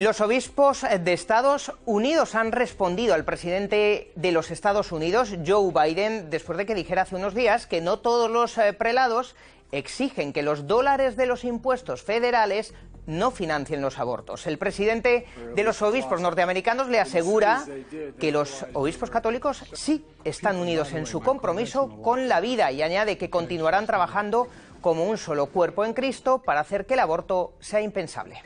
Los obispos de Estados Unidos han respondido al presidente de los Estados Unidos, Joe Biden, después de que dijera hace unos días que no todos los eh, prelados exigen que los dólares de los impuestos federales no financien los abortos. El presidente de los obispos norteamericanos le asegura que los obispos católicos sí están unidos en su compromiso con la vida y añade que continuarán trabajando como un solo cuerpo en Cristo para hacer que el aborto sea impensable.